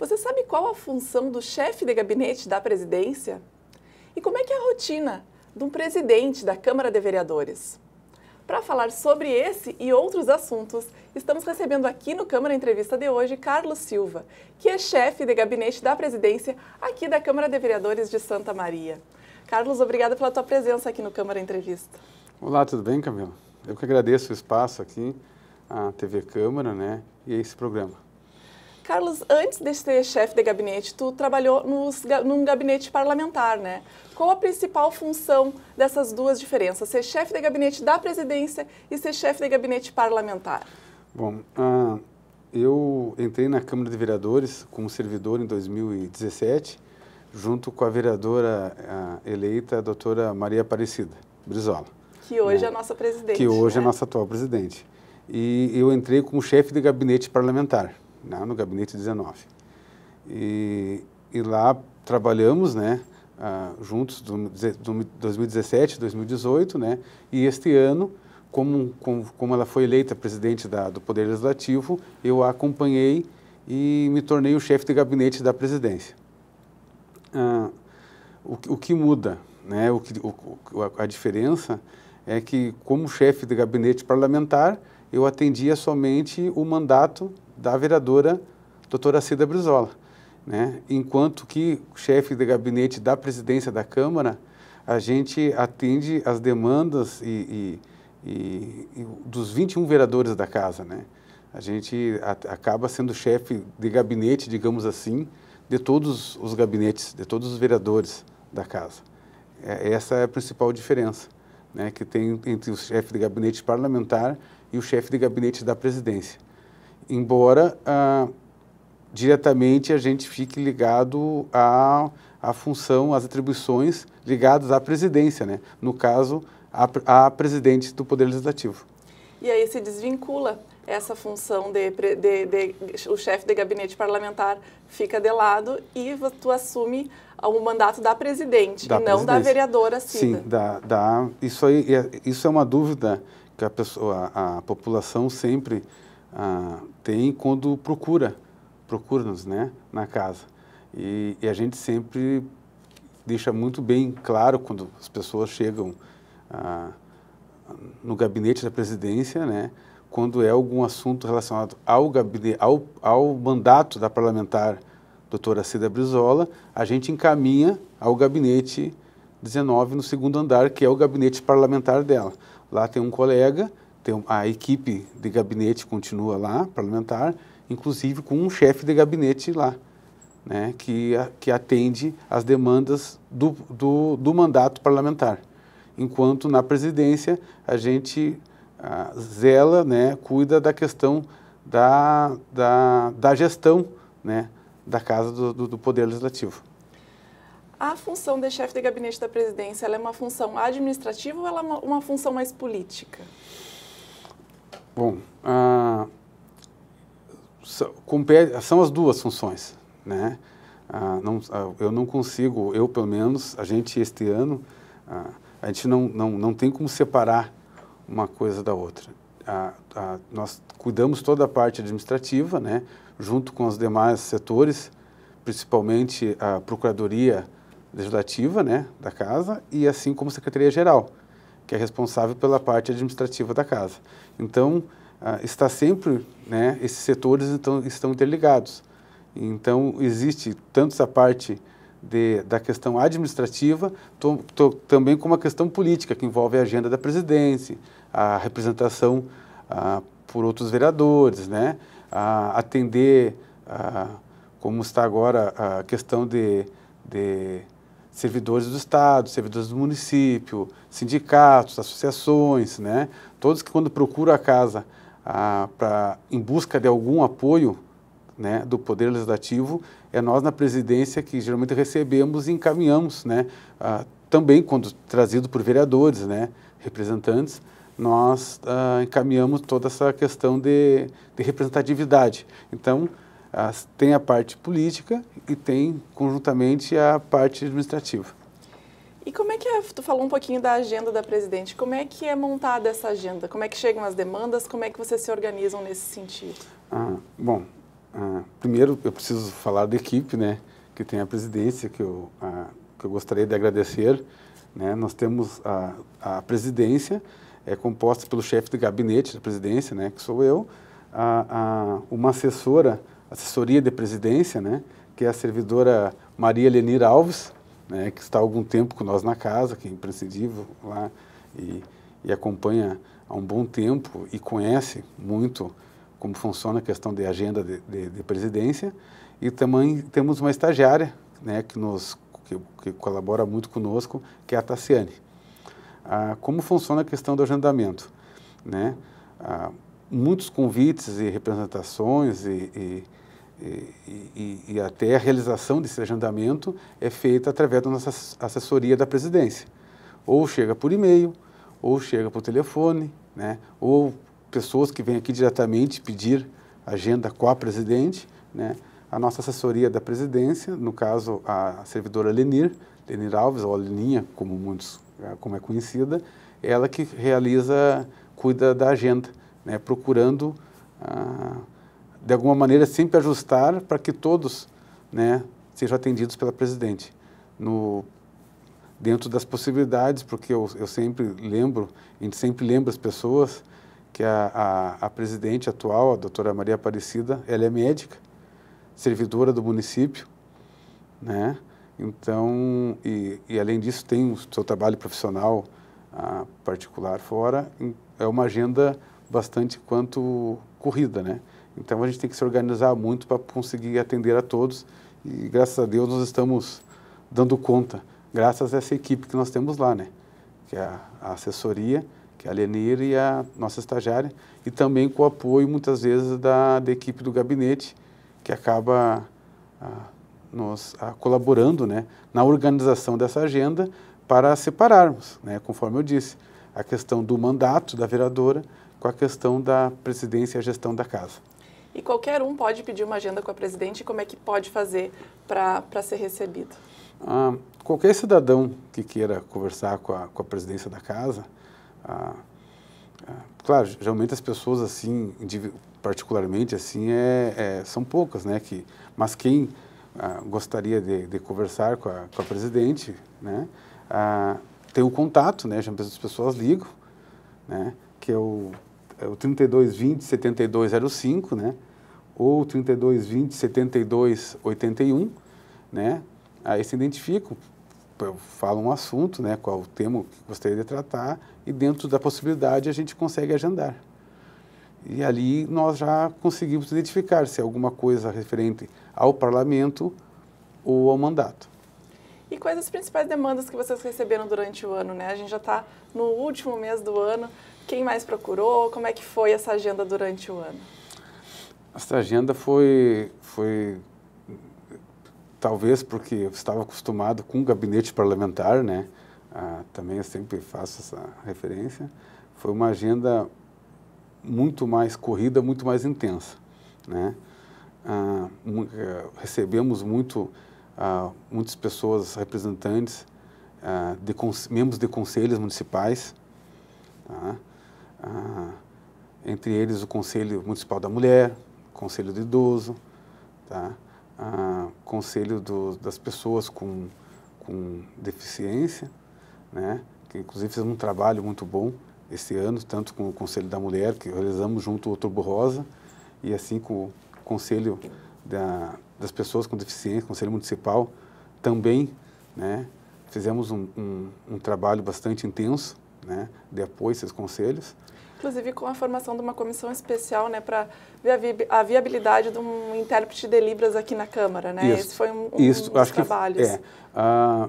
Você sabe qual a função do chefe de gabinete da presidência? E como é que é a rotina de um presidente da Câmara de Vereadores? Para falar sobre esse e outros assuntos, estamos recebendo aqui no Câmara Entrevista de hoje Carlos Silva, que é chefe de gabinete da presidência aqui da Câmara de Vereadores de Santa Maria. Carlos, obrigada pela tua presença aqui no Câmara Entrevista. Olá, tudo bem, Camila? Eu que agradeço o espaço aqui, a TV Câmara, né, e esse programa. Carlos, antes de ser chefe de gabinete, tu trabalhou nos, num gabinete parlamentar, né? Qual a principal função dessas duas diferenças, ser chefe de gabinete da presidência e ser chefe de gabinete parlamentar? Bom, uh, eu entrei na Câmara de Vereadores como servidor em 2017, junto com a vereadora uh, eleita, a doutora Maria Aparecida Brizola. Que hoje né? é a nossa presidente. Que hoje é né? é a nossa atual presidente. E eu entrei como chefe de gabinete parlamentar. Né, no gabinete 19. E, e lá trabalhamos, né, uh, juntos do, do 2017, 2018, né, e este ano, como, como, como ela foi eleita presidente da, do Poder Legislativo, eu a acompanhei e me tornei o chefe de gabinete da presidência. Uh, o, o, que muda, né, o que, o, a diferença é que, como chefe de gabinete parlamentar, eu atendia somente o mandato da vereadora doutora Cida Brizola. Né? Enquanto que chefe de gabinete da presidência da Câmara, a gente atende as demandas e, e, e, e dos 21 vereadores da casa. Né? A gente a, acaba sendo chefe de gabinete, digamos assim, de todos os gabinetes, de todos os vereadores da casa. É, essa é a principal diferença né, que tem entre o chefe de gabinete parlamentar e o chefe de gabinete da presidência embora ah, diretamente a gente fique ligado à, à função, às atribuições ligadas à presidência, né? no caso, a, presidente do Poder Legislativo. E aí se desvincula essa função de, de, de, de o chefe de gabinete parlamentar fica de lado e tu assume o mandato da presidente, da não da vereadora Cida. Sim, da, da, isso, aí, é, isso é uma dúvida que a, pessoa, a, a população sempre ah, tem quando procura, procura-nos né, na casa. E, e, a gente sempre deixa muito bem claro quando as pessoas chegam ah, no gabinete da presidência, né, quando é algum assunto relacionado ao, gabinete, ao, ao mandato da parlamentar doutora Cida Brizola, a gente encaminha ao gabinete 19 no segundo andar, que é o gabinete parlamentar dela. Lá tem um colega tem, a equipe de gabinete continua lá, parlamentar, inclusive com um chefe de gabinete lá, né, que, a, que atende às demandas do, do, do, mandato parlamentar. Enquanto na presidência a gente a, ah, zela, né, cuida da questão da, da, da gestão né, da Casa do, do, do Poder Legislativo. A função de chefe de gabinete da presidência, é uma função administrativa ou ela é uma, uma função mais política? Bom, ah, são as duas funções, né? Ah, não, eu não consigo, eu pelo menos, a gente este ano, ah, a gente não, não, não tem como separar uma coisa da outra. Ah, nós cuidamos toda a parte administrativa, né, junto com os demais setores, principalmente a Procuradoria Legislativa né, da Casa e assim como Secretaria-Geral que é responsável pela parte administrativa da casa. Então, ah, está sempre, né, esses setores então, estão interligados. Então, existe tanto essa parte de, da questão administrativa, também como a questão política, que envolve a agenda da presidência, a representação ah, por outros vereadores, né? A atender, ah, como está agora, a questão de, de servidores do Estado, servidores do município, sindicatos, associações, né? todos que quando procuram a casa a, ah, pra, em busca de algum apoio né, do Poder Legislativo, é nós na presidência que geralmente recebemos e encaminhamos, né, ah, também quando trazido por vereadores, né, representantes, nós ah, encaminhamos toda essa questão de, de representatividade. Então, tem a parte política e tem conjuntamente a parte administrativa. E como é que é, tu falou um pouquinho da agenda da presidente, como é que é montada essa agenda? Como é que chegam as demandas? Como é que vocês se organizam nesse sentido? Ah, bom, ah, primeiro eu preciso falar da equipe, né, que tem a presidência, que eu, ah, que eu gostaria de agradecer. Né? Nós temos a, a presidência, é composta pelo chefe de gabinete da presidência, né, que sou eu, a, a, uma assessora assessoria de presidência, né, que é a servidora Maria Lenir Alves, né, que está há algum tempo com nós na casa, que é imprescindível lá e, e acompanha há um bom tempo e conhece muito como funciona a questão de agenda de, de, de presidência. E também temos uma estagiária né, que, nos, que, que colabora muito conosco, que é a Tassiane. Ah, como funciona a questão do agendamento? Né? Ah, muitos convites e representações e, e e, e, até a realização desse agendamento é feita através da nossa assessoria da presidência. Ou chega por e-mail, ou chega por telefone, né? ou pessoas que vêm aqui diretamente pedir agenda com a presidente. Né? A nossa assessoria da presidência, no caso a servidora Lenir, Lenir Alves, ou Leninha, como, muitos, é, como é conhecida, ela que realiza, cuida da agenda, né? procurando... Ah, de alguma maneira, sempre ajustar para que todos né, sejam atendidos pela presidente, no, dentro das possibilidades, porque eu, eu, sempre lembro, a gente sempre lembra as pessoas que a, a, a presidente atual, a doutora Maria Aparecida, ela é médica, servidora do município, né? Então, e, e, além disso, tem o seu trabalho profissional ah, particular fora, é uma agenda bastante quanto corrida, né? Então a gente tem que se organizar muito para conseguir atender a todos e graças a Deus nós estamos dando conta, graças a essa equipe que nós temos lá, né? Que é a assessoria, que é a Lenir e a nossa estagiária, e também com o apoio muitas vezes da, da equipe do gabinete, que acaba ah, nos ah, colaborando, né, na organização dessa agenda para separarmos, né, conforme eu disse, a questão do mandato da vereadora com a questão da presidência e a gestão da casa e qualquer um pode pedir uma agenda com a presidente. Como é que pode fazer para ser recebido? Ah, qualquer cidadão que queira conversar com a, com a presidência da casa, ah, ah, claro, geralmente as pessoas assim, particularmente assim, é, é, são poucas, né? Que, mas quem ah, gostaria de, de, conversar com a, com a presidente, né? Ah, tem o contato, né? Já as pessoas ligam, né? Que eu o 3220 7205, né? Ou 3220 7281, né? Aí se identifica, eu falo um assunto, né? Qual o tema que gostaria de tratar e dentro da possibilidade a gente consegue agendar. E ali nós já conseguimos identificar se é alguma coisa referente ao parlamento ou ao mandato. E quais as principais demandas que vocês receberam durante o ano, né? A gente já está no último mês do ano. Quem mais procurou? Como é que foi essa agenda durante o ano? Essa agenda foi, foi talvez porque eu estava acostumado com o gabinete parlamentar, né? Ah, também eu sempre faço essa referência. Foi uma agenda muito mais corrida, muito mais intensa, né? Ah, eh, recebemos muito, ah, muitas pessoas representantes, ah, de membros de conselhos municipais, tá? ah, entre eles o Conselho Municipal da Mulher, Conselho do Idoso, tá? Ah, conselho do, das pessoas com, com deficiência, né? que inclusive fizemos um trabalho muito bom esse ano, tanto com o Conselho da Mulher, que realizamos junto ao Turbo Rosa, e assim com o Conselho da, das Pessoas com Deficiência, Conselho Municipal, também né, fizemos um, um, um trabalho bastante intenso né, de esses conselhos. Inclusive com a formação de uma comissão especial né, para ver a, viabilidade de um intérprete de Libras aqui na Câmara. Né? Isso, Esse foi um, um isso, dos trabalhos. Que, é, a, ah,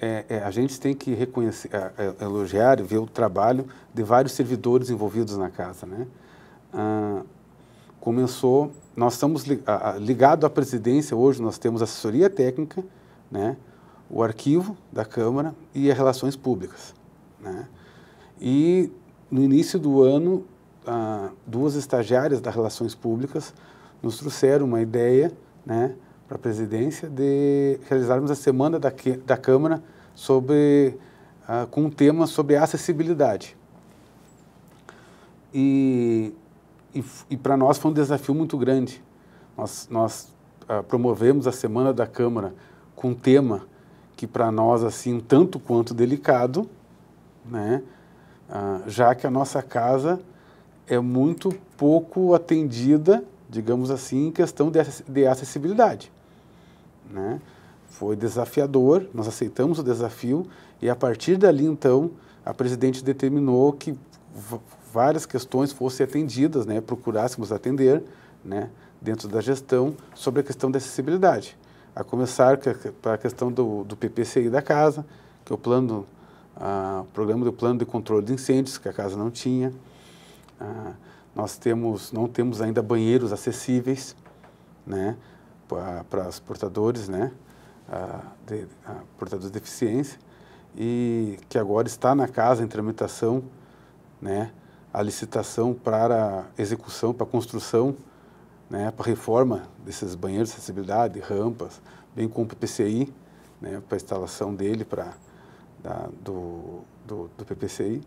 é, é, a gente tem que reconhecer, é, é, elogiar e ver o trabalho de vários servidores envolvidos na casa. Né? Ah, começou, nós estamos li, ligados à presidência, hoje nós temos assessoria técnica, né, o arquivo da Câmara e as relações públicas. Né? E no início do ano, ah, duas estagiárias das Relações Públicas nos trouxeram uma ideia né, para a presidência de realizarmos a semana da, que, da Câmara sobre, ah, com um tema sobre acessibilidade. E, e, e para nós foi um desafio muito grande. Nós, nós ah, promovemos a Semana da Câmara com um tema que para nós, assim, um tanto quanto delicado, né? Ah, já que a nossa casa é muito pouco atendida, digamos assim, em questão de, acessibilidade. Né? Foi desafiador, nós aceitamos o desafio e a partir dali, então, a presidente determinou que várias questões fossem atendidas, né? procurássemos atender né? dentro da gestão sobre a questão da acessibilidade. A começar para a questão do, do PPCI da casa, que é o plano o programa do plano de controle de incêndios, que a casa não tinha. Ah, nós temos, não temos ainda banheiros acessíveis né, para os portadores, né, ah, de, ah, portadores de deficiência, e que agora está na casa em tramitação né, a licitação para execução, para construção, né, para reforma desses banheiros de acessibilidade, rampas, bem como o PCI, né, para instalação dele, para da, do, do, do, PPCI.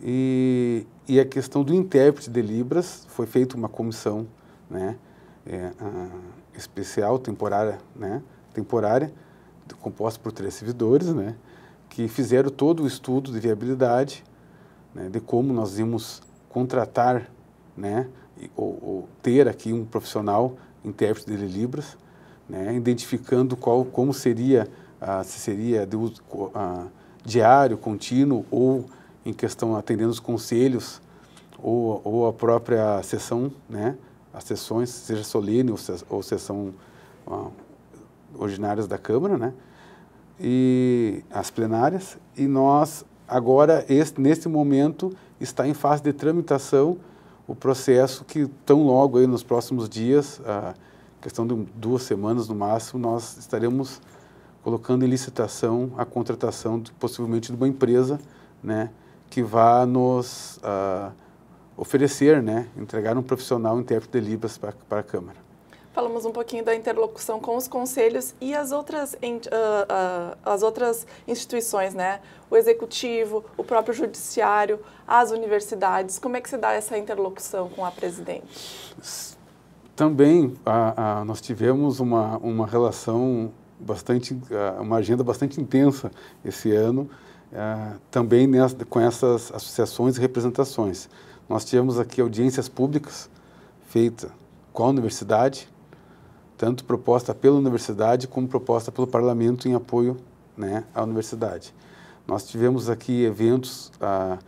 E, e a questão do intérprete de Libras, foi feita uma comissão né, é, a, especial, temporária, né, temporária composta por três servidores, né, que fizeram todo o estudo de viabilidade, né, de como nós íamos contratar né, ou, ou, ter aqui um profissional intérprete de Libras, né, identificando qual, como seria, ah, se seria de uso, ah, diário, contínuo, ou em questão atendendo os conselhos, ou, ou a própria sessão, né? as sessões, seja solene ou, ou sessão ó, ah, ordinárias da Câmara, né? e as plenárias, e nós agora, este, neste momento, está em fase de tramitação o processo que tão logo aí nos próximos dias, a ah, questão de duas semanas no máximo, nós estaremos colocando em licitação a contratação de, possivelmente de uma empresa né, que vá nos uh, oferecer, né, entregar um profissional intérprete de Libras para, para a Câmara. Falamos um pouquinho da interlocução com os conselhos e as outras, uh, uh, as outras instituições, né? O executivo, o próprio judiciário, as universidades. Como é que se dá essa interlocução com a presidente? Também a, nós tivemos uma, uma relação bastante, ah, uma agenda bastante intensa esse ano, ah, também com essas associações e representações. Nós tivemos aqui audiências públicas feitas com a universidade, tanto proposta pela universidade como proposta pelo parlamento em apoio né, à universidade. Nós tivemos aqui eventos ah,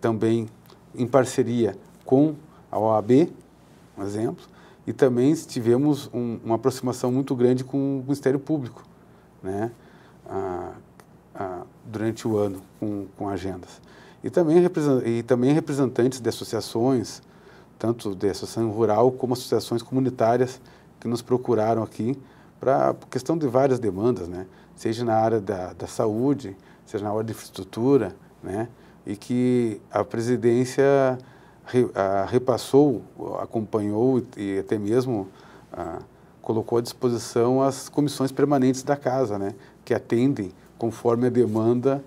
também em parceria com a OAB, um exemplo, e também tivemos um, uma aproximação muito grande com o Ministério Público, né? Ah, ah, durante o ano com, com agendas. E também, e também representantes de associações, tanto de associação rural como associações comunitárias que nos procuraram aqui para questão de várias demandas, né? seja na área da, da saúde, seja na área de infraestrutura, né? e que a presidência repassou, acompanhou e até mesmo colocou à disposição as comissões permanentes da casa, né, que atendem conforme a demanda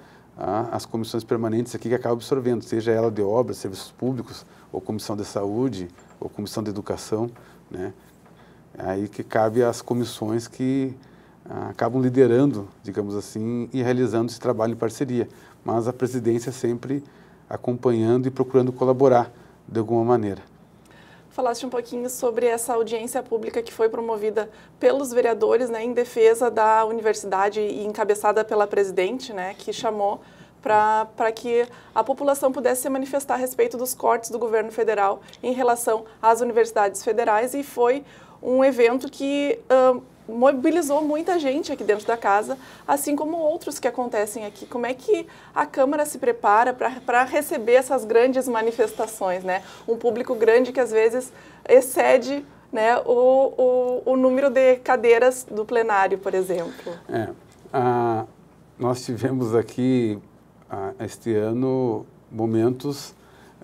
as comissões permanentes aqui que acabam absorvendo, seja ela de obras, serviços públicos, ou comissão de saúde, ou comissão de educação, né, aí que cabe às comissões que ah, acabam liderando, digamos assim, e realizando esse trabalho em parceria. Mas a presidência sempre acompanhando e procurando colaborar de alguma maneira. Falaste um pouquinho sobre essa audiência pública que foi promovida pelos vereadores né, em defesa da universidade e encabeçada pela presidente, né, que chamou para que a população pudesse se manifestar a respeito dos cortes do governo federal em relação às universidades federais e foi um evento que uh, mobilizou muita gente aqui dentro da casa, assim como outros que acontecem aqui. Como é que a Câmara se prepara para receber essas grandes manifestações, né? Um público grande que às vezes excede né, o, o, o número de cadeiras do plenário, por exemplo. É, nós tivemos aqui este ano momentos.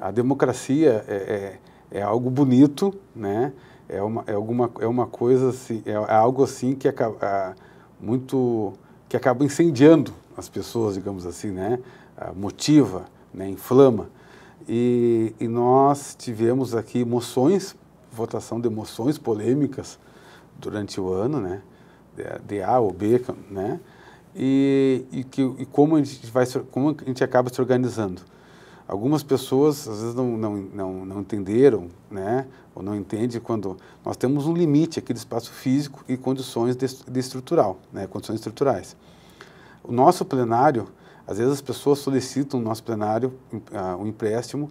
A democracia é, é, é algo bonito, né? é uma, é alguma, é uma coisa assim, é, é algo assim que acaba, muito, que acaba incendiando as pessoas, digamos assim, né? motiva, né? inflama. E, e nós tivemos aqui moções, votação de moções polêmicas durante o ano, né? De, de A ou B, né? E, e, que, e como, a gente vai, como a gente acaba se organizando algumas pessoas às vezes não, não, não, não entenderam, né? ou não entende quando nós temos um limite aqui de espaço físico e condições de, de estrutural, né, condições estruturais. O nosso plenário, às vezes as pessoas solicitam o nosso plenário, o ah, um empréstimo,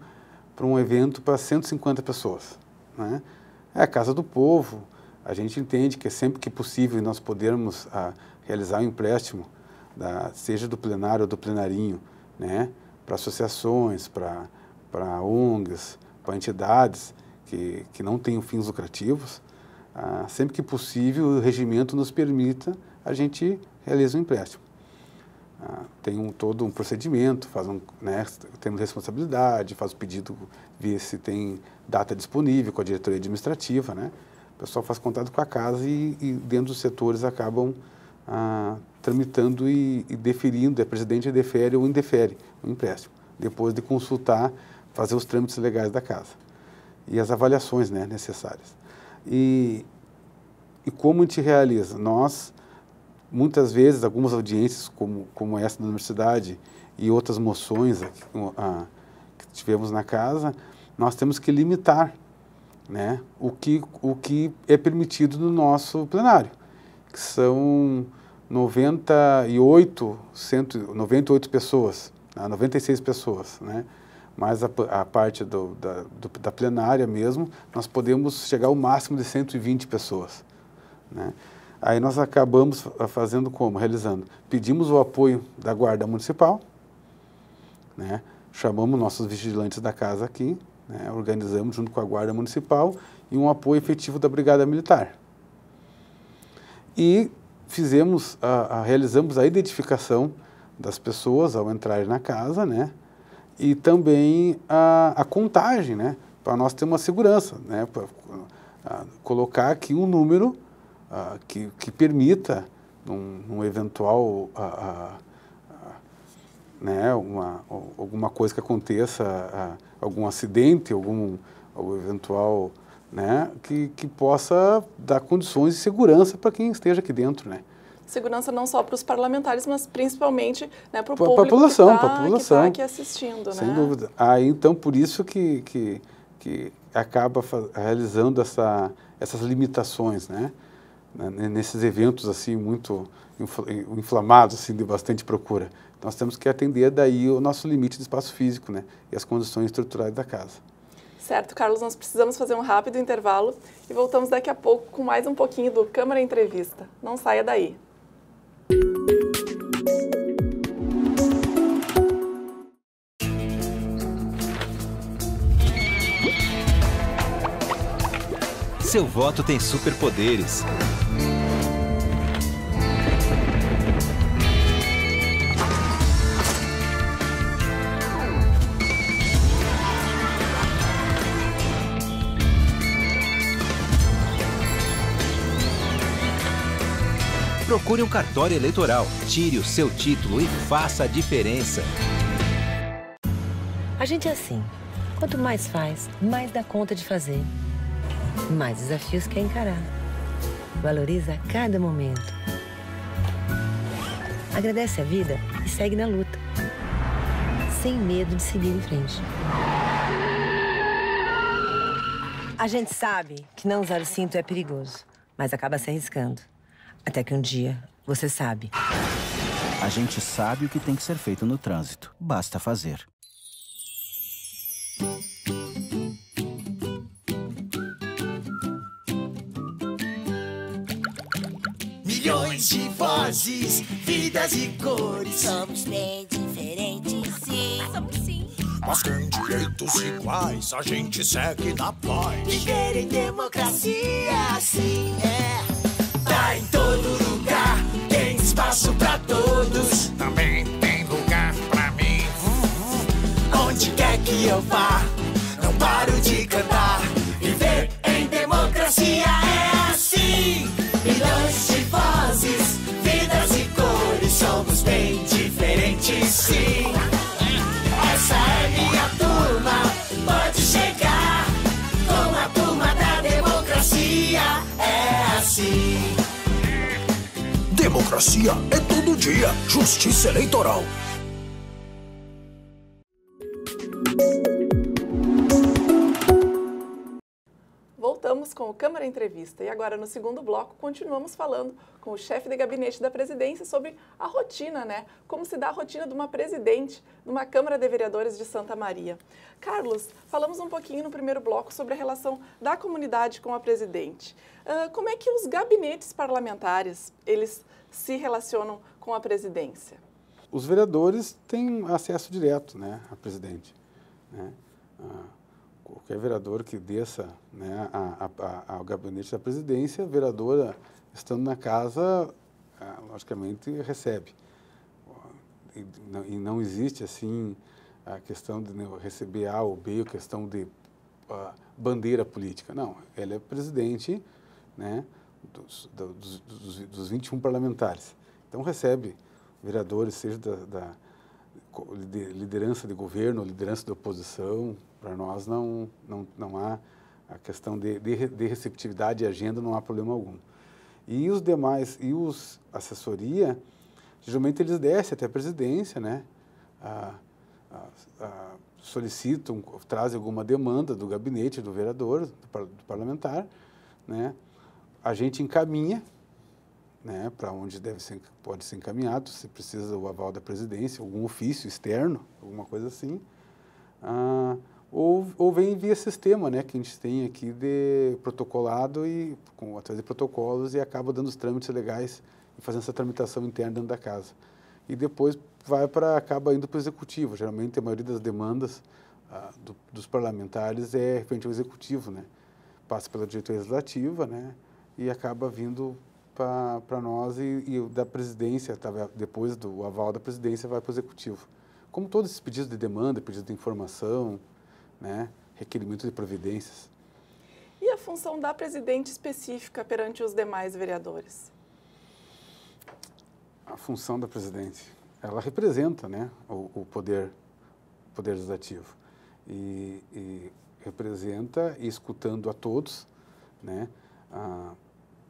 para um evento para 150 pessoas. Né? É a casa do povo, a gente entende que é sempre que possível nós podermos ah, realizar um empréstimo, da, seja do plenário ou do plenarinho, né, para associações, para ONGs, para entidades, que, que não tenham fins lucrativos, ah, sempre que possível o regimento nos permita, a gente realiza um empréstimo. Ah, tem um, todo um procedimento, faz um, né, temos responsabilidade, faz o pedido, vê se tem data disponível com a diretoria administrativa, né? O pessoal faz contato com a casa e, e dentro dos setores acabam ah, tramitando e, e deferindo, a é presidente defere ou indefere o empréstimo, depois de consultar, fazer os trâmites legais da casa e as avaliações né, necessárias. E, e como a gente realiza? Nós, muitas vezes, algumas audiências, como, como essa da universidade e outras moções aqui, ah, que tivemos na casa, nós temos que limitar né, o, que, o que é permitido no nosso plenário, que são 98, 100, 98 pessoas, 96 pessoas, né? né mas a, a parte do, da, do, da, plenária mesmo, nós podemos chegar ao máximo de 120 pessoas. Né? Aí nós acabamos fazendo como? Realizando. Pedimos o apoio da Guarda Municipal, né? chamamos nossos vigilantes da casa aqui, né? organizamos junto com a Guarda Municipal e um apoio efetivo da Brigada Militar. E fizemos, a, a, realizamos a identificação das pessoas ao entrarem na casa, né? e também a, a contagem, né? Para nós ter uma segurança, né? Pra, a, colocar aqui um número a, que, que permita um, um eventual né, uma, alguma coisa que aconteça, algum acidente, algum, algum eventual, né, que, que possa dar condições de segurança para quem esteja aqui dentro, né segurança não só para os parlamentares, mas principalmente né, para o público população, que está tá, tá aqui assistindo. Sem né? dúvida. Ah, então, por isso que, que, que acaba realizando essa, essas limitações, né? né nesses eventos assim muito inflamados assim de bastante procura nós temos que atender daí o nosso limite de espaço físico né e as condições estruturais da casa Certo, Carlos, nós precisamos fazer um rápido intervalo e voltamos daqui a pouco com mais um pouquinho do Câmara Entrevista. Não saia daí. Seu voto tem superpoderes. Procure um cartório eleitoral, tire o seu título e faça a diferença. A gente é assim. Quanto mais faz, mais dá conta de fazer mais desafios que encarar. Valoriza cada momento. Agradece a vida e segue na luta. Sem medo de seguir em frente. A gente sabe que não usar o cinto é perigoso, mas acaba se arriscando. Até que um dia você sabe. A gente sabe o que tem que ser feito no trânsito. Basta fazer. Milhões de vozes, vidas e cores. Somos bem diferentes, sim. Somos sim. Mas com direitos iguais, a gente segue na paz. Viver em democracia, sim, é. Tá em todo lugar, tem espaço pra todos. Também tem lugar pra mim. Uhum. Onde quer que eu vá, não paro de cantar. Viver em democracia é. sim. Essa é minha turma, pode chegar. Com a turma da democracia, é assim. Democracia é todo dia, justiça eleitoral. Câmara Entrevista. E agora, no segundo bloco, continuamos falando com o chefe de gabinete da presidência sobre a rotina, né? Como se dá a rotina de uma presidente numa Câmara de Vereadores de Santa Maria. Carlos, falamos um pouquinho no primeiro bloco sobre a relação da comunidade com a presidente. Uh, como é que os gabinetes parlamentares, eles se relacionam com a presidência? Os vereadores têm acesso direto né, à presidente. Né? Uh, qualquer vereador que desça né, a, a, ao gabinete da presidência, a vereadora, estando na casa, ah, logicamente recebe. E não, e não, existe, assim, a questão de né, receber A ou B, a questão de a, ah, bandeira política. Não, ela é presidente né, dos, dos, dos 21 parlamentares. Então recebe vereadores, seja da, da liderança de governo, liderança da oposição, para nós não, não, não há a questão de, de, de receptividade e agenda, não há problema algum. E os demais, e os assessoria, geralmente eles descem até a presidência, né? Ah, ah, ah, solicitam, trazem alguma demanda do gabinete, do vereador, do, do parlamentar, né? A gente encaminha, né, para onde deve ser, pode ser encaminhado, se precisa o aval da presidência, algum ofício externo, alguma coisa assim. Ah, ou, ou vem via sistema, né, que a gente tem aqui de protocolado e com, através de protocolos e acaba dando os trâmites legais e fazendo essa tramitação interna dentro da casa. E depois vai para acaba indo para o executivo. Geralmente a maioria das demandas ah, do, dos parlamentares é referente ao executivo, né? Passa pela diretoria legislativa, né? E acaba vindo para nós e, e, da presidência, tá, depois do aval da presidência, vai para o executivo. Como todos esses pedidos de demanda, pedidos de informação, né, requerimento de providências. E a função da presidente específica perante os demais vereadores? A função da presidente, ela representa né, o, o poder, o poder legislativo. E, e, representa, escutando a todos, né,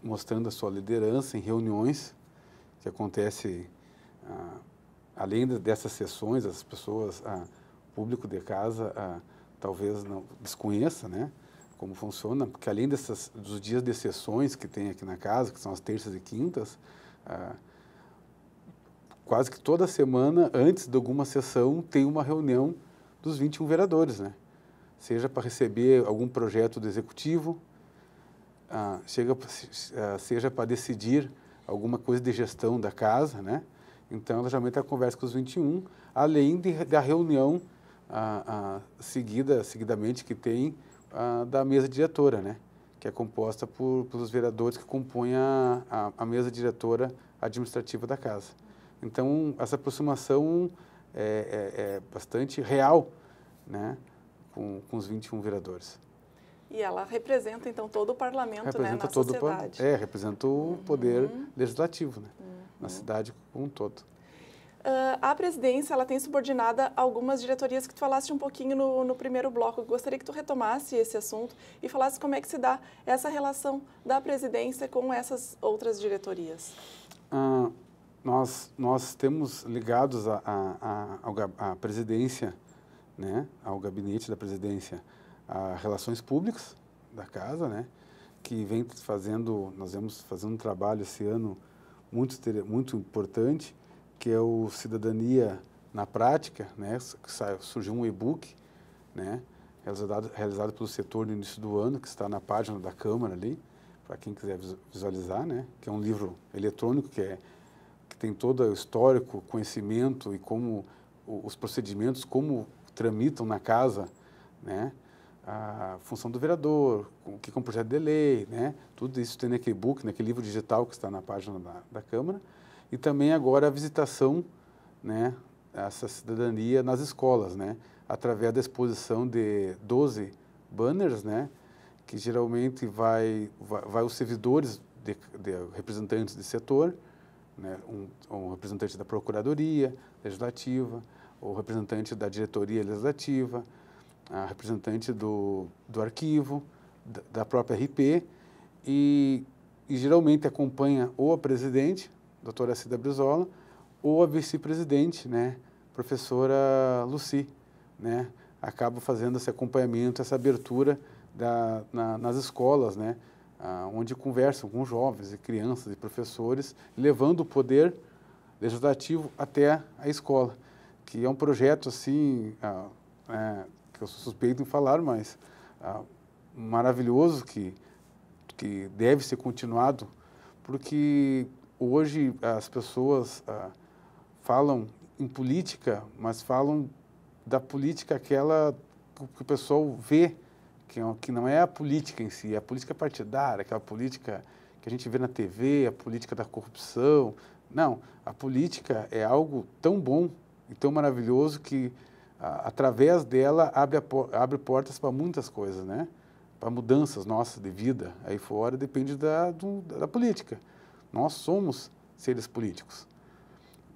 mostrando a sua liderança em reuniões que acontece além dessas sessões, as pessoas, o público de casa, a, talvez não desconheça, né? Como funciona, porque além dessas, dos dias de sessões que tem aqui na casa, que são as terças e quintas, ah, quase que toda semana, antes de alguma sessão, tem uma reunião dos 21 vereadores, né? Seja para receber algum projeto do executivo, ah, chega, ah, seja para decidir alguma coisa de gestão da casa, né? Então, ela geralmente é a conversa com os 21, além de, da reunião a, a, seguida, seguidamente que tem a, da mesa diretora, né? que é composta por, pelos vereadores que compõem a, a, a mesa diretora administrativa da casa. Então, essa aproximação é, é, é bastante real né? com, com os 21 vereadores. E ela representa, então, todo o parlamento né, representa né, na todo sociedade. O, é, representa o poder uhum. legislativo né, uhum. na cidade como um todo. Uh, a presidência ela tem subordinada algumas diretorias que tu falaste um pouquinho no, no primeiro bloco. Eu gostaria que tu retomasse esse assunto e falasse como é que se dá essa relação da presidência com essas outras diretorias. Ah, nós, nós temos ligados à a, a, a, a, presidência, né, ao gabinete da presidência, a relações públicas da casa, né, que vem fazendo, nós vemos fazendo um trabalho esse ano muito, muito importante, que é o Cidadania na Prática, né, surgiu um e-book, né, realizado, realizado pelo setor no início do ano, que está na página da Câmara ali, para quem quiser visualizar, né, que é um livro eletrônico que, é, que tem todo o histórico, conhecimento e como os procedimentos, como tramitam na casa, né, a função do vereador, o que é um projeto de lei, né, tudo isso tem naquele book, naquele livro digital que está na página da, da Câmara, e também agora a visitação, né, essa cidadania nas escolas, né, através da exposição de 12 banners, né, que geralmente vai, vai, vai os servidores, de, de, representantes de setor, né, um, um representante da Procuradoria Legislativa, o representante da Diretoria Legislativa, a representante do, do arquivo, da, da própria RP, e, e, geralmente acompanha ou a presidente doutora Cida Brizola, ou a vice-presidente, né, professora Luci, né, acaba fazendo esse acompanhamento, essa abertura da, na, nas escolas, né, ah, onde conversam com jovens e crianças e professores, levando o poder legislativo até a escola, que é um projeto assim, ah, é, que eu sou suspeito em falar, mas ah, maravilhoso que, que deve ser continuado, porque hoje eh, as pessoas eh, falam em política, mas falam da política aquela que o pessoal vê, que, é que não é a política em si, é a política partidária, aquela política que a gente vê na TV, a política da corrupção. Não, a política é algo tão bom e tão maravilhoso que, através dela, abre, abre portas para muitas coisas, né? Para mudanças nossas de vida aí fora, depende da, do, da política. Nós somos seres políticos.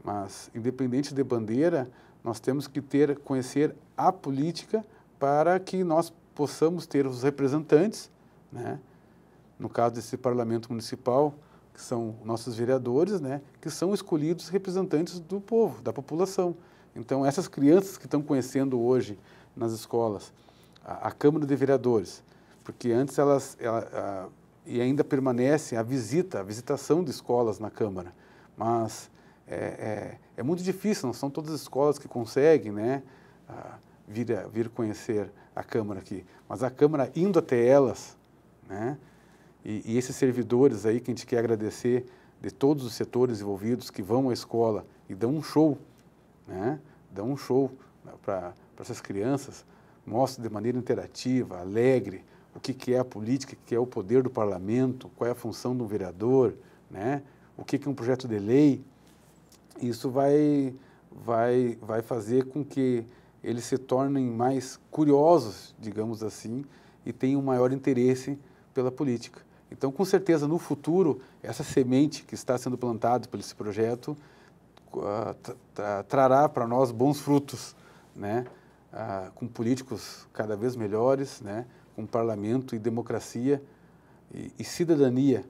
Mas, independente de bandeira, nós temos que ter, conhecer a política para que nós possamos ter os representantes, né? no caso desse parlamento municipal, que são nossos vereadores, né? que são escolhidos representantes do povo, da população. Então, essas crianças que estão conhecendo hoje nas escolas, a, a Câmara de Vereadores, porque antes elas, ela, a, e ainda permanece a visita, a visitação de escolas na Câmara. Mas é, é, é muito difícil, não são todas as escolas que conseguem né, vir, vir conhecer a Câmara aqui. Mas a Câmara indo até elas, né, e, e esses servidores aí que a gente quer agradecer de todos os setores envolvidos que vão à escola e dão um show, né, dão um show né, para essas crianças, mostram de maneira interativa, alegre, o que, que é a política, o que, é o poder do parlamento, qual é a função do vereador, né? o que, que é um projeto de lei, isso vai, vai, vai fazer com que eles se tornem mais curiosos, digamos assim, e tenham maior interesse pela política. Então, com certeza, no futuro, essa semente que está sendo plantada por esse projeto ah, trará para nós bons frutos, né? Ah, com políticos cada vez melhores, né? com parlamento e democracia e, e cidadania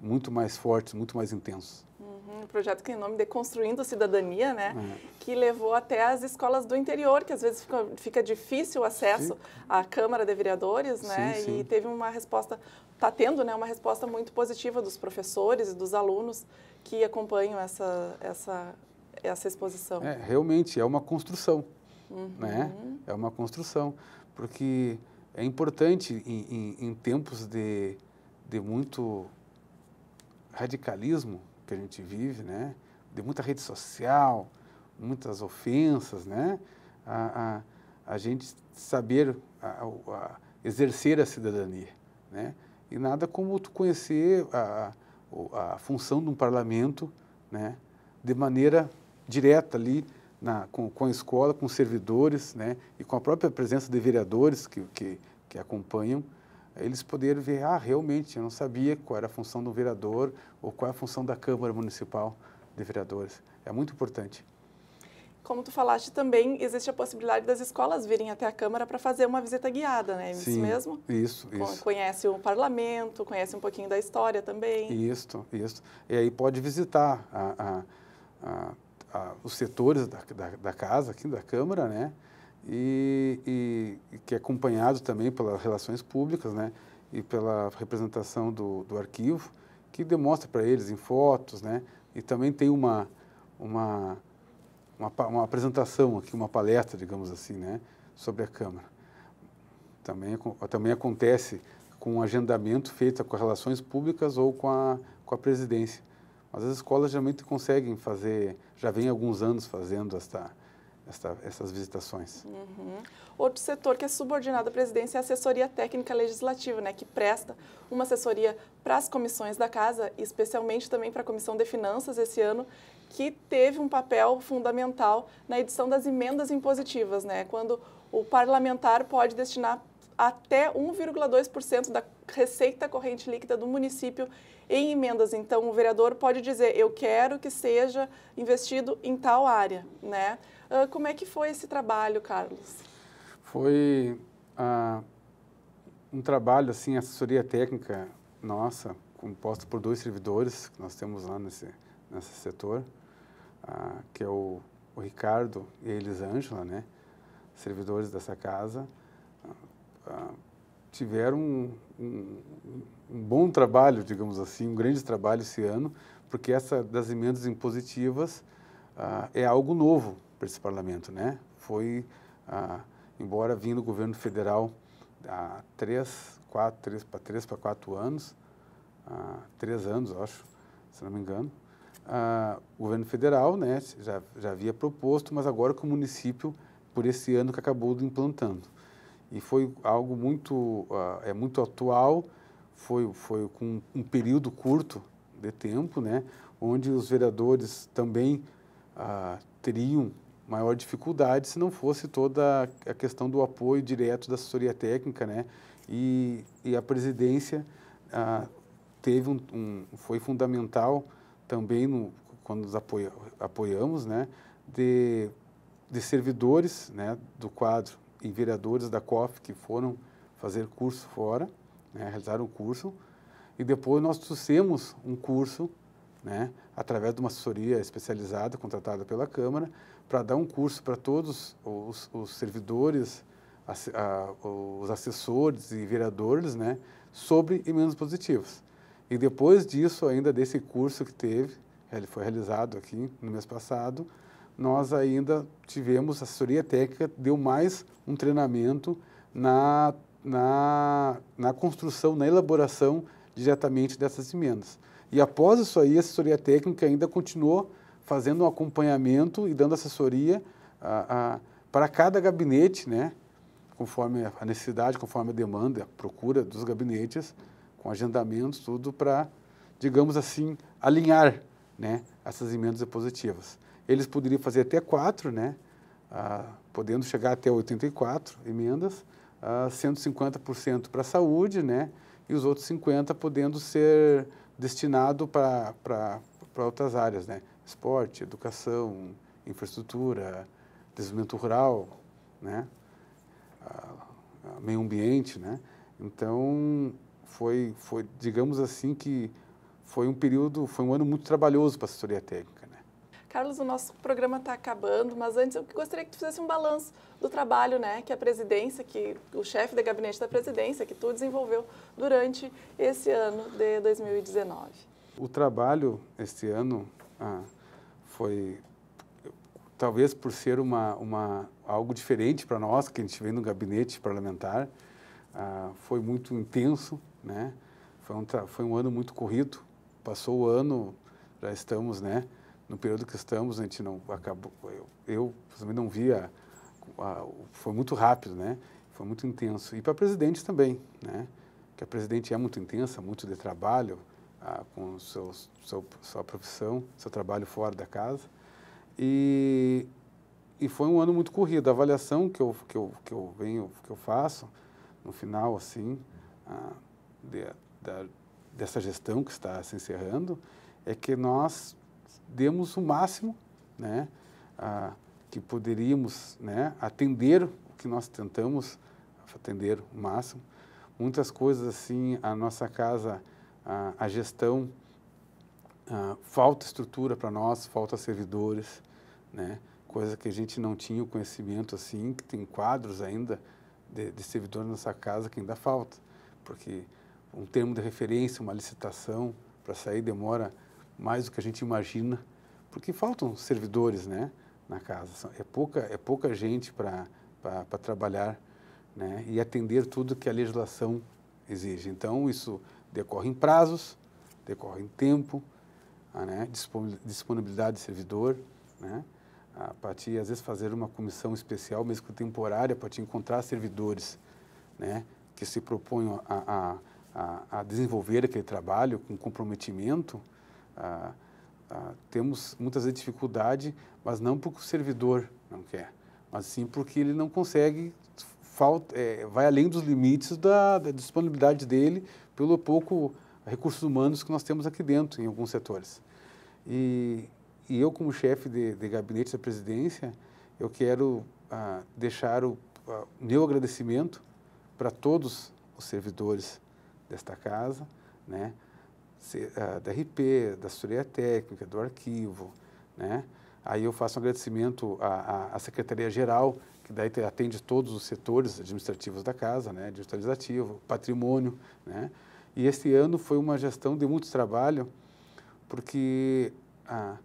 muito mais fortes, muito mais intensos. Uhum, um projeto que em nome de Construindo Cidadania, né? É. Que levou até as escolas do interior, que às vezes fica, fica difícil o acesso sim. à Câmara de Vereadores, né? Sim, sim. E teve uma resposta, está tendo né, uma resposta muito positiva dos professores e dos alunos que acompanham essa, essa, essa exposição. É, realmente, é uma construção, uhum. né? É uma construção, porque é importante em, em, em tempos de, de muito radicalismo que a gente vive, né? De muita rede social, muitas ofensas, né? A, a, a gente saber a, a exercer a cidadania, né? E nada como tu conhecer a, a função de um parlamento, né? De maneira direta ali, na, com, com, a escola, com os servidores né, e com a própria presença de vereadores que, que, que acompanham, eles poderem ver, ah, realmente, eu não sabia qual era a função do vereador ou qual é a função da Câmara Municipal de Vereadores. É muito importante. Como tu falaste também, existe a possibilidade das escolas virem até a Câmara para fazer uma visita guiada, né? É isso Sim, mesmo? Isso, isso. Conhece o parlamento, conhece um pouquinho da história também. Isso, isso. E aí pode visitar a, a, a a, os setores da, da, da, casa, aqui da Câmara, né? E, e, que é acompanhado também pelas relações públicas, né? E pela representação do, do arquivo, que demonstra para eles em fotos, né? E também tem uma, uma, uma, uma apresentação aqui, uma palestra, digamos assim, né? Sobre a Câmara. Também, também acontece com um agendamento feito com relações públicas ou com a, com a presidência. Mas as escolas geralmente conseguem fazer, já vem alguns anos fazendo esta, esta, essas visitações. Uhum. Outro setor que é subordinado à presidência é a assessoria técnica legislativa, né, que presta uma assessoria para as comissões da casa, especialmente também para a Comissão de Finanças esse ano, que teve um papel fundamental na edição das emendas impositivas, né, quando o parlamentar pode destinar até 1,2% da receita corrente líquida do município em emendas, então, o vereador pode dizer, eu quero que seja investido em tal área, né? Uh, como é que foi esse trabalho, Carlos? Foi ah, um trabalho, assim, assessoria técnica nossa, composto por dois servidores que nós temos lá nesse, nesse setor, ah, que é o, o Ricardo e a Elisângela, né? Servidores dessa casa tiveram um, um, um, bom trabalho, digamos assim, um grande trabalho esse ano, porque essa das emendas impositivas ah, é algo novo para esse parlamento, né? Foi, ah, embora vindo do governo federal há três, quatro, três para três para quatro anos, ah, três anos, acho, se não me engano, ah, o governo federal, né, já, já havia proposto, mas agora que o município, por esse ano que acabou implantando e foi algo muito, uh, é muito atual, foi, foi com um período curto de tempo, né, onde os vereadores também uh, teriam maior dificuldade se não fosse toda a questão do apoio direto da assessoria técnica, né, e, e a presidência uh, teve um, um, foi fundamental também no, quando nos apoia, apoiamos, né, de, de servidores, né, do quadro e vereadores da COF que foram fazer curso fora, né, realizaram um curso, e depois nós trouxemos um curso, né, através de uma assessoria especializada contratada pela Câmara, para dar um curso para todos os, os servidores, a, a, os assessores e vereadores, né, sobre emendas positivas. E depois disso, ainda desse curso que teve, ele foi realizado aqui no mês passado, nós ainda tivemos assessoria técnica, deu mais um treinamento na, na, na construção, na elaboração diretamente dessas emendas. E após isso aí, a assessoria técnica ainda continuou fazendo um acompanhamento e dando assessoria a, a, para cada gabinete, né? conforme a necessidade, conforme a demanda, a procura dos gabinetes, com agendamentos, tudo para, digamos assim, alinhar né, essas emendas positivas. Eles poderiam fazer até quatro, né? Ah, podendo chegar até 84 emendas, ah, 150% para a saúde, né? E os outros 50 podendo ser destinado para outras áreas, né? Esporte, educação, infraestrutura, desenvolvimento rural, né? Ah, ah, meio ambiente, né? Então, foi, foi, digamos assim, que foi um período, foi um ano muito trabalhoso para a assessoria técnica. Carlos, o nosso programa está acabando, mas antes eu gostaria que tu fizesse um balanço do trabalho, né, que a presidência, que o chefe da gabinete da presidência, que tu desenvolveu durante esse ano de 2019. O trabalho este ano ah, foi talvez por ser uma, uma, algo diferente para nós, que a gente vem no gabinete parlamentar, ah, foi muito intenso, né? Foi um, foi um ano muito corrido, passou o ano, já estamos, né, no período que estamos, a gente não acabou. Eu, eu também não via. A, foi muito rápido, né? Foi muito intenso. E para presidente também, né? Que a presidente é muito intensa, muito de trabalho, a, ah, com seu, seu, sua profissão, seu trabalho fora da casa. E, e foi um ano muito corrido. A avaliação que eu, que eu, que eu venho, que eu faço, no final, assim, a, ah, de, da, dessa gestão que está se encerrando, é que nós demos o máximo né, a, que poderíamos né, atender o que nós tentamos atender o máximo. Muitas coisas assim, a nossa casa, a, a gestão, a, falta estrutura para nós, falta servidores, né, coisa que a gente não tinha o conhecimento assim, que tem quadros ainda de, de servidor na nossa casa que ainda falta, porque um termo de referência, uma licitação para sair demora mais do que a gente imagina, porque faltam servidores né, na casa. É pouca, é pouca gente para trabalhar né, e atender tudo que a legislação exige. Então, isso decorre em prazos, decorre em tempo, ah, né, disponibilidade de servidor, né, para te, às vezes, fazer uma comissão especial, mesmo que temporária, para te encontrar servidores né, que se proponham a, a, a desenvolver aquele trabalho com comprometimento, ah, ah, temos muitas vezes dificuldade, mas não porque o servidor não quer, mas sim porque ele não consegue, falta, é, vai além dos limites da, da disponibilidade dele pelo pouco recursos humanos que nós temos aqui dentro, em alguns setores. E, e eu, como chefe de, de, gabinete da presidência, eu quero ah, deixar o ah, meu agradecimento para todos os servidores desta casa, né? É, da RP, da assessoria técnica, do arquivo, né? Aí eu faço um agradecimento à, à Secretaria-Geral, que daí atende todos os setores administrativos da casa, né? Administrativo, patrimônio, né? E esse ano foi uma gestão de muito trabalho, porque há ah,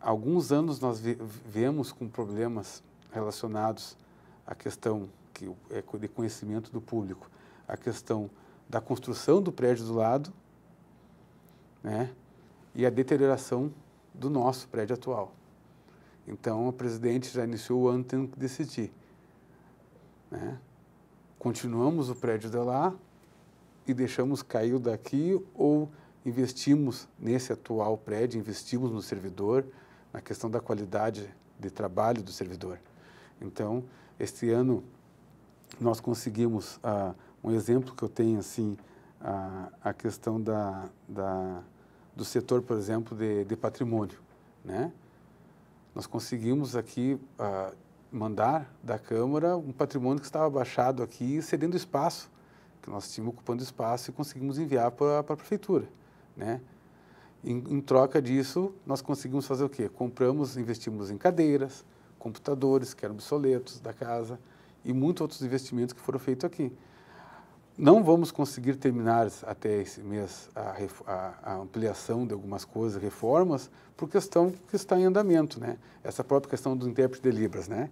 alguns anos nós vemos com problemas relacionados à questão que é de conhecimento do público, a questão da construção do prédio do lado, né, e a deterioração do nosso prédio atual. Então, o presidente já iniciou o ano tendo que decidir. Né? Continuamos o prédio de lá e deixamos cair o daqui ou investimos nesse atual prédio, investimos no servidor, na questão da qualidade de trabalho do servidor. Então, este ano nós conseguimos, uh, um exemplo que eu tenho assim, uh, a questão da, da do setor, por exemplo, de, de patrimônio. Né? Nós conseguimos aqui ah, mandar da Câmara um patrimônio que estava baixado aqui, cedendo espaço, que nós tínhamos ocupando espaço e conseguimos enviar para a Prefeitura. Né? Em, em, troca disso, nós conseguimos fazer o quê? Compramos, investimos em cadeiras, computadores, que eram obsoletos da casa, e muitos outros investimentos que foram feitos aqui. Não vamos conseguir terminar até esse mês a, a, a, ampliação de algumas coisas, reformas, por questão que está em andamento, né? Essa própria questão do intérprete de Libras, né?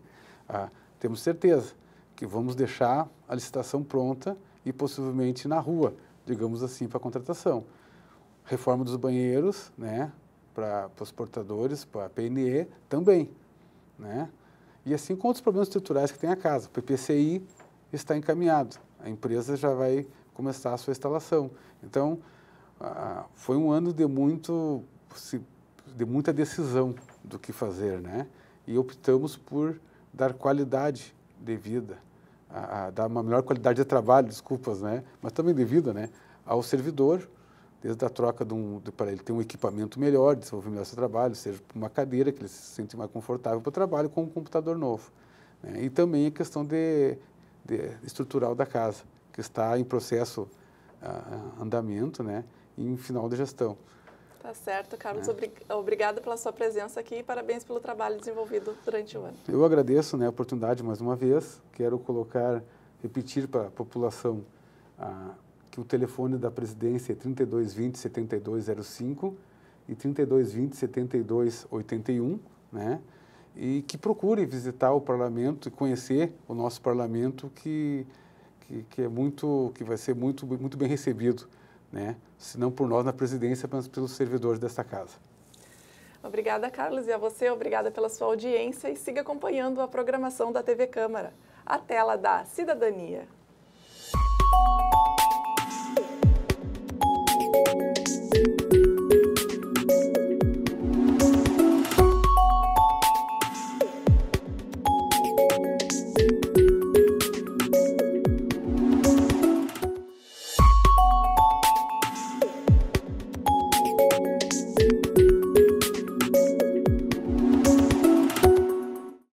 Ah, temos certeza que vamos deixar a licitação pronta e possivelmente na rua, digamos assim, para contratação. Reforma dos banheiros, né? Para, para os portadores, para a PNE também, né? E assim com outros problemas estruturais que tem a casa. O PPCI está encaminhado a empresa já vai começar a sua instalação. Então, ah, foi um ano de, muito, de muita decisão do que fazer, né? E optamos por dar qualidade de vida, a, a dar uma melhor qualidade de trabalho, desculpas, né? Mas também de vida, né? Ao servidor, desde a troca de um, para ele ter um equipamento melhor, desenvolver melhor seu trabalho, seja uma cadeira que ele se sente mais confortável para o trabalho, com um computador novo. Né? E também a questão de de, estrutural da casa, que está em processo uh, andamento, né, e em final de gestão. Tá certo, Carlos. É. Né? Obrigado pela sua presença aqui e parabéns pelo trabalho desenvolvido durante o ano. Eu agradeço né, a oportunidade mais uma vez. Quero colocar, repetir para a população ah, que o telefone da presidência é 3220-7205 e 3220-7281, né? e que procure visitar o parlamento e conhecer o nosso parlamento, que, que, que, é muito, que vai ser muito, muito bem recebido, né? se não por nós na presidência, mas pelos servidores desta casa. Obrigada, Carlos, e a você, obrigada pela sua audiência e siga acompanhando a programação da TV Câmara. A tela da Cidadania.